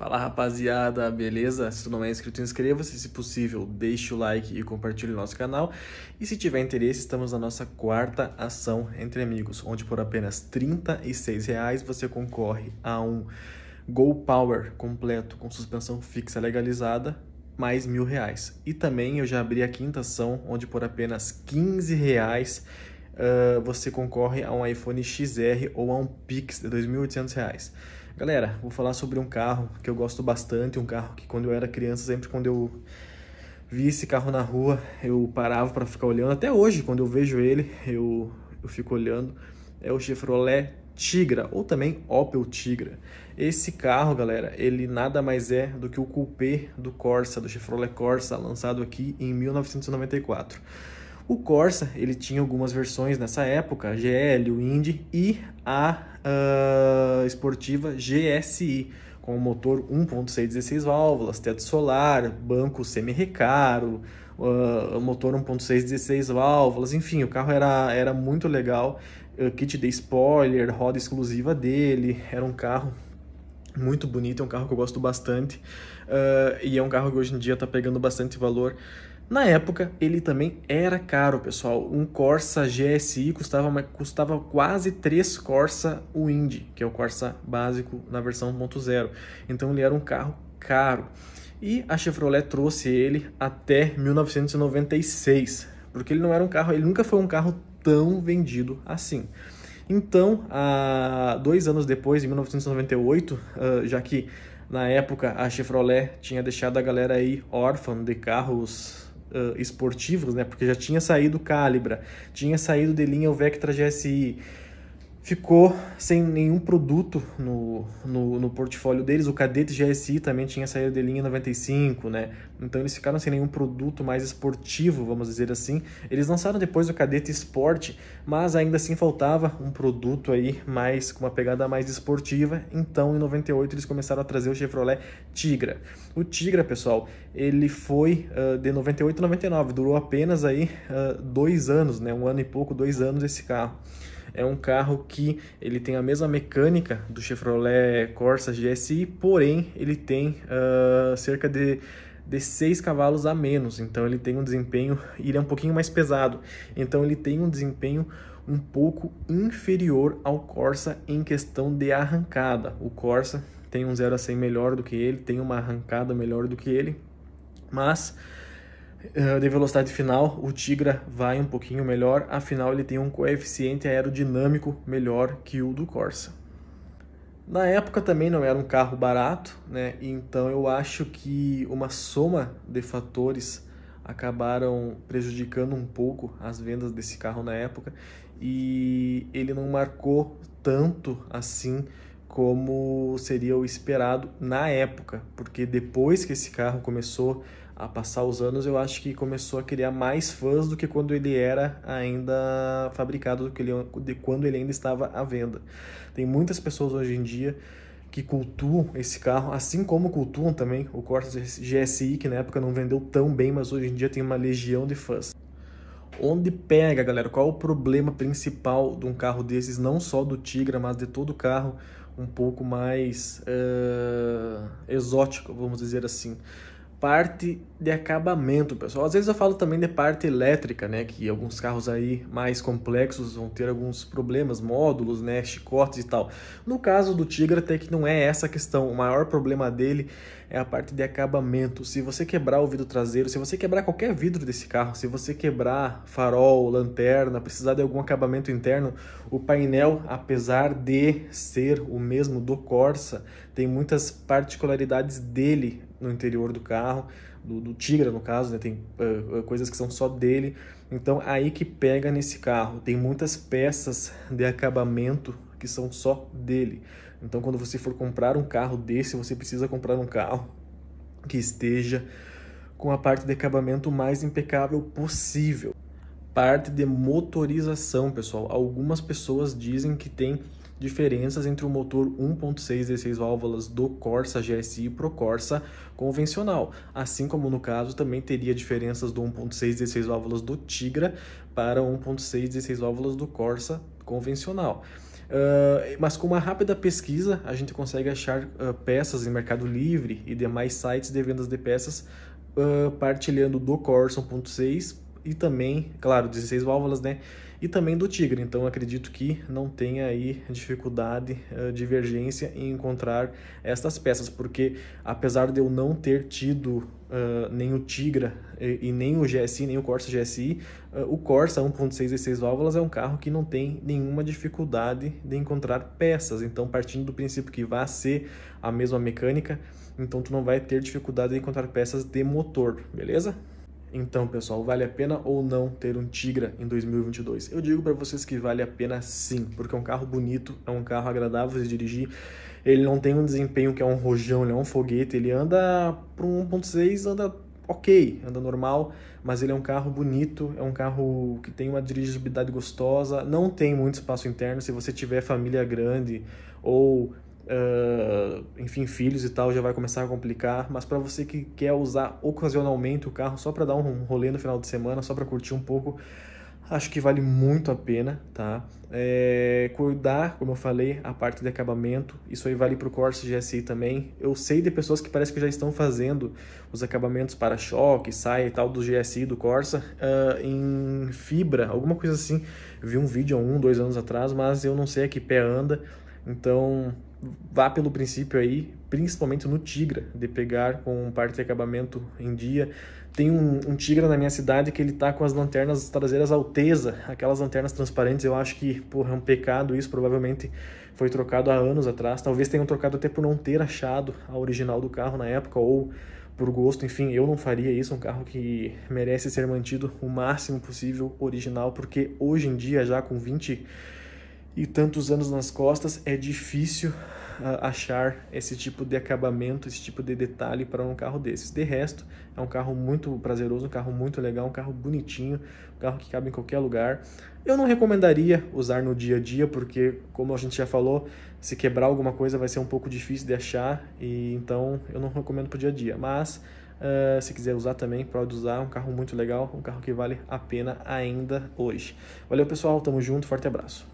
Fala rapaziada, beleza? Se tu não é inscrito, inscreva-se. Se possível, deixe o like e compartilhe o nosso canal. E se tiver interesse, estamos na nossa quarta ação entre amigos, onde por apenas R$ reais você concorre a um Go Power completo com suspensão fixa legalizada mais mil reais. E também eu já abri a quinta ação, onde por apenas 15 reais uh, você concorre a um iPhone XR ou a um Pix de R$ 2.800. Galera, vou falar sobre um carro que eu gosto bastante, um carro que quando eu era criança, sempre quando eu vi esse carro na rua, eu parava para ficar olhando. Até hoje, quando eu vejo ele, eu, eu fico olhando. É o Chevrolet Tigra, ou também Opel Tigra. Esse carro, galera, ele nada mais é do que o coupé do Corsa, do Chevrolet Corsa, lançado aqui em 1994. O Corsa, ele tinha algumas versões nessa época, a GL, o Indy e a uh, esportiva GSI, com motor 1.6 16 válvulas, teto solar, banco semi-recaro, uh, motor 1.6 16 válvulas, enfim, o carro era, era muito legal, uh, kit de spoiler, roda exclusiva dele, era um carro muito bonito, é um carro que eu gosto bastante uh, e é um carro que hoje em dia está pegando bastante valor na época, ele também era caro, pessoal. Um Corsa GSI custava, custava quase 3 Corsa Wind, que é o Corsa básico na versão 1.0. Então ele era um carro caro. E a Chevrolet trouxe ele até 1996, porque ele não era um carro, ele nunca foi um carro tão vendido assim. Então, dois anos depois, em 1998, ah, já que na época a Chevrolet tinha deixado a galera aí órfã de carros uh, esportivos, né? Porque já tinha saído Calibra, tinha saído de linha o Vectra GSI, ficou sem nenhum produto no, no, no, portfólio deles. O Cadete GSI também tinha saído de linha em 95, né? Então eles ficaram sem nenhum produto mais esportivo, vamos dizer assim. Eles lançaram depois o Cadete Sport, mas ainda assim faltava um produto aí mais com uma pegada mais esportiva. Então em 98 eles começaram a trazer o Chevrolet Tigra. O Tigra, pessoal, ele foi uh, de 98 a 99, durou apenas aí uh, dois anos, né? Um ano e pouco, dois anos esse carro é um carro que ele tem a mesma mecânica do Chevrolet Corsa GSI, porém ele tem uh, cerca de de 6 cavalos a menos, então ele tem um desempenho, ele é um pouquinho mais pesado, então ele tem um desempenho um pouco inferior ao Corsa em questão de arrancada. O Corsa tem um 0 a 100 melhor do que ele, tem uma arrancada melhor do que ele, mas ah, de velocidade final, o Tigra vai um pouquinho melhor, afinal ele tem um coeficiente aerodinâmico melhor que o do Corsa. Na época também não era um carro barato, né? então eu acho que uma soma de fatores acabaram prejudicando um pouco as vendas desse carro na época e ele não marcou tanto assim como seria o esperado na época, porque depois que esse carro começou a passar os anos, eu acho que começou a criar mais fãs do que quando ele era ainda fabricado, do que ele, de quando ele ainda estava à venda. Tem muitas pessoas hoje em dia que cultuam esse carro, assim como cultuam também o Corsa GSI, que na época não vendeu tão bem, mas hoje em dia tem uma legião de fãs. Onde pega, galera? Qual é o problema principal de um carro desses, não só do Tigra, mas de todo carro um pouco mais uh, exótico, vamos dizer assim? parte de acabamento, pessoal. Às vezes eu falo também de parte elétrica, né, que alguns carros aí mais complexos vão ter alguns problemas, módulos, né, chicotes e tal. No caso do Tigra até que não é essa a questão. O maior problema dele é a parte de acabamento. Se você quebrar o vidro traseiro, se você quebrar qualquer vidro desse carro, se você quebrar farol, lanterna, precisar de algum acabamento interno, o painel, apesar de ser o mesmo do Corsa, tem muitas particularidades dele no interior do carro, do, do Tigra no caso, né? tem uh, coisas que são só dele. Então aí que pega nesse carro, tem muitas peças de acabamento que são só dele. Então quando você for comprar um carro desse, você precisa comprar um carro que esteja com a parte de acabamento mais impecável possível. Parte de motorização, pessoal. Algumas pessoas dizem que tem diferenças entre o motor 1.6 e 6 válvulas do Corsa GSI pro Corsa convencional, assim como no caso também teria diferenças do 1.6 e 6 válvulas do Tigra para o 1.6 6 válvulas do Corsa convencional. Uh, mas com uma rápida pesquisa, a gente consegue achar uh, peças em Mercado Livre e demais sites de vendas de peças uh, partilhando do Corsa 1.6 e também, claro, 16 válvulas, né? E também do Tigre, então acredito que não tenha aí dificuldade, eh, divergência em encontrar estas peças, porque apesar de eu não ter tido uh, nem o Tigra e, e, nem o GSI, nem o Corsa GSI, uh, eh, o Corsa 1.6 e 6 válvulas é um carro que não tem nenhuma dificuldade de encontrar peças, então partindo do princípio que vai ser a mesma mecânica, então tu não vai ter dificuldade de encontrar peças de motor, beleza? Então, pessoal, vale a pena ou não ter um Tigra em 2022? Eu digo para vocês que vale a pena sim, porque é um carro bonito, é um carro agradável de dirigir. Ele não tem um desempenho que é um rojão, ele é um foguete, ele anda para um 1.6, anda ok, anda normal, mas ele é um carro bonito, é um carro que tem uma dirigibilidade gostosa, não tem muito espaço interno, se você tiver família grande ou uh, enfim, filhos e tal, já vai começar a complicar. Mas para você que quer usar ocasionalmente o carro só para dar um rolê no final de semana, só para curtir um pouco, acho que vale muito a pena, tá? É, cuidar, como eu falei, a parte de acabamento, isso aí vale para o Corsa GSI também. Eu sei de pessoas que parece que já estão fazendo os acabamentos para-choque, saia e tal do GSI, do Corsa, uh, em fibra, alguma coisa assim. Vi um vídeo há um, dois anos atrás, mas eu não sei a que pé anda, então vá pelo princípio aí, principalmente no Tigra, de pegar com parte de acabamento em dia. Tem um, um Tigra na minha cidade que ele tá com as lanternas traseiras Alteza, aquelas lanternas transparentes, eu acho que, porra, é um pecado isso, provavelmente foi trocado há anos atrás, talvez tenham trocado até por não ter achado a original do carro na época, ou por gosto, enfim, eu não faria isso, um carro que merece ser mantido o máximo possível original, porque hoje em dia, já com 20 e tantos anos nas costas, é difícil ah, achar esse tipo de acabamento, esse tipo de detalhe para um carro desses. De resto, é um carro muito prazeroso, um carro muito legal, um carro bonitinho, um carro que cabe em qualquer lugar. Eu não recomendaria usar no dia a dia, porque, como a gente já falou, se quebrar alguma coisa vai ser um pouco difícil de achar, e então eu não recomendo para o dia a dia. Mas, uh, se quiser usar também, pode usar, um carro muito legal, um carro que vale a pena ainda hoje. Valeu, pessoal, tamo junto, forte abraço.